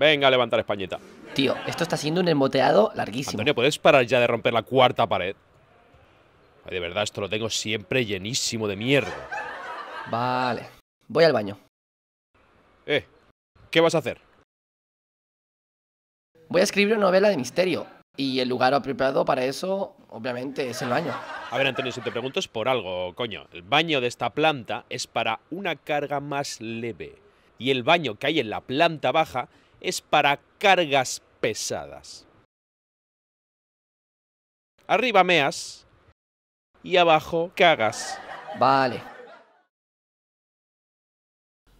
Venga a levantar Españita. Tío, esto está siendo un emboteado larguísimo. Antonio, ¿puedes parar ya de romper la cuarta pared? de verdad, esto lo tengo siempre llenísimo de mierda. Vale. Voy al baño. Eh, ¿qué vas a hacer? Voy a escribir una novela de misterio. Y el lugar apropiado para eso, obviamente, es el baño. A ver, Antonio, si te pregunto es por algo, coño. El baño de esta planta es para una carga más leve. Y el baño que hay en la planta baja es para cargas pesadas. Arriba meas y abajo cagas. Vale.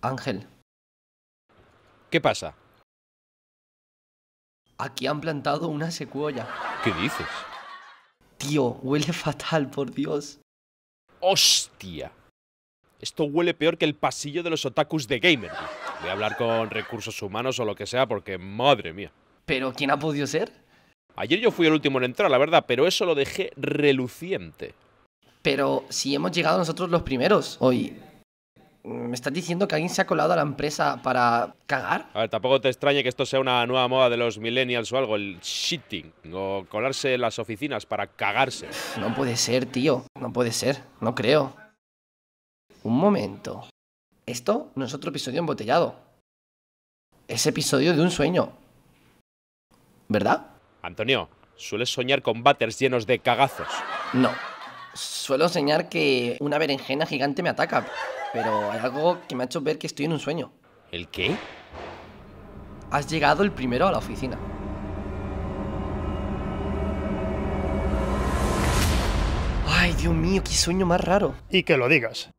Ángel. ¿Qué pasa? Aquí han plantado una secuoya. ¿Qué dices? Tío, huele fatal, por Dios. ¡Hostia! Esto huele peor que el pasillo de los otakus de Gamer. Voy a hablar con recursos humanos o lo que sea, porque madre mía. ¿Pero quién ha podido ser? Ayer yo fui el último en entrar, la verdad, pero eso lo dejé reluciente. Pero si hemos llegado nosotros los primeros hoy, ¿me estás diciendo que alguien se ha colado a la empresa para cagar? A ver, tampoco te extrañe que esto sea una nueva moda de los millennials o algo, el shitting, o colarse en las oficinas para cagarse. No puede ser, tío, no puede ser, no creo. Un momento esto no es otro episodio embotellado. Es episodio de un sueño. ¿Verdad? Antonio, ¿sueles soñar con batters llenos de cagazos? No. Suelo soñar que una berenjena gigante me ataca, pero hay algo que me ha hecho ver que estoy en un sueño. ¿El qué? Has llegado el primero a la oficina. Ay, Dios mío, qué sueño más raro. Y que lo digas.